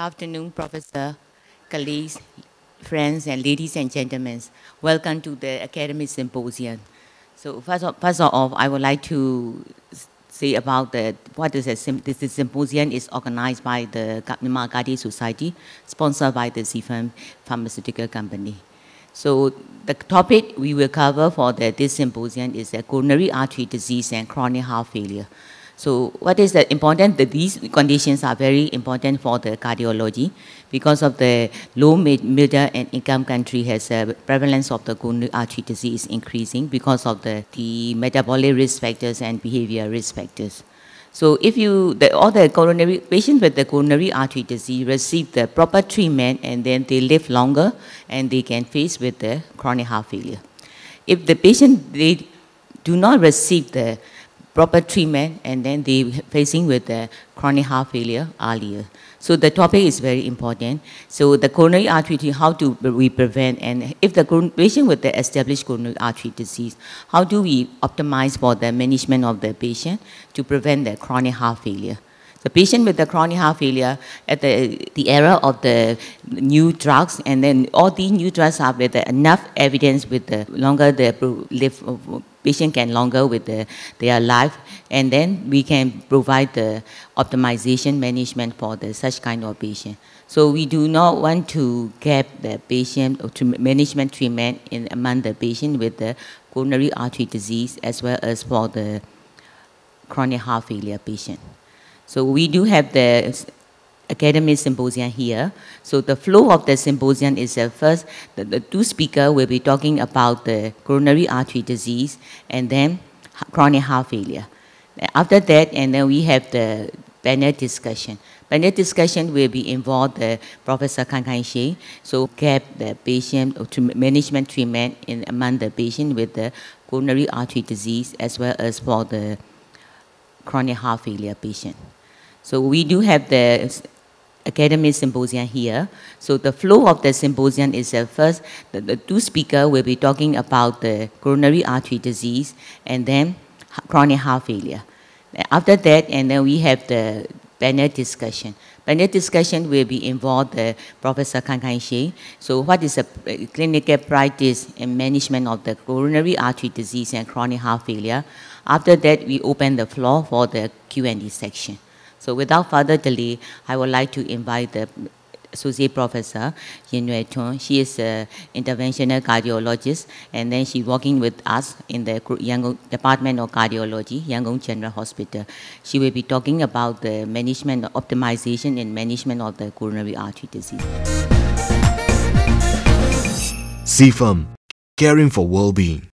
afternoon, Professor, colleagues, friends, and ladies and gentlemen. Welcome to the Academy Symposium. So first of, first of all, I would like to say about the, what is a this symposium is organized by the Myanmar Society, sponsored by the Zifam Pharmaceutical Company. So the topic we will cover for the, this symposium is coronary artery disease and chronic heart failure. So what is the important that these conditions are very important for the cardiology because of the low, mid, middle and income country has a prevalence of the coronary artery disease increasing because of the, the metabolic risk factors and behavior risk factors. So if you, the, all the coronary, patients with the coronary artery disease receive the proper treatment and then they live longer and they can face with the chronic heart failure. If the patient, they do not receive the proper treatment and then they facing with the chronic heart failure earlier. So the topic is very important. So the coronary artery, how do we prevent and if the patient with the established coronary artery disease, how do we optimize for the management of the patient to prevent the chronic heart failure? The patient with the chronic heart failure at the, the era of the new drugs, and then all these new drugs are with enough evidence with the longer they live patient can longer with the, their life. And then we can provide the optimization management for the such kind of patient. So we do not want to gap the patient or to management treatment in among the patient with the coronary artery disease as well as for the chronic heart failure patient. So we do have the Academy symposium here. So the flow of the symposium is uh, first, the, the two speakers will be talking about the coronary artery disease and then chronic heart failure. After that, and then we have the panel discussion. Panel discussion will be involved the Professor Kang Kang Shi, so gap the patient uh, to management treatment in among the patient with the coronary artery disease as well as for the chronic heart failure patient. So we do have the Academy symposium here. So the flow of the symposium is uh, first, the, the two speakers will be talking about the coronary artery disease and then chronic heart failure. After that, and then we have the panel discussion. Panel discussion will be involved the Professor Kang Kang Shi. So what is the uh, clinical practice and management of the coronary artery disease and chronic heart failure? After that, we open the floor for the Q&A section. So without further delay, I would like to invite the Associate Professor Yin Yue Chun. She is an interventional cardiologist, and then she's working with us in the Yangon Department of Cardiology, Yangon General Hospital. She will be talking about the management, optimization, and management of the coronary artery disease. CFAM, caring for well-being.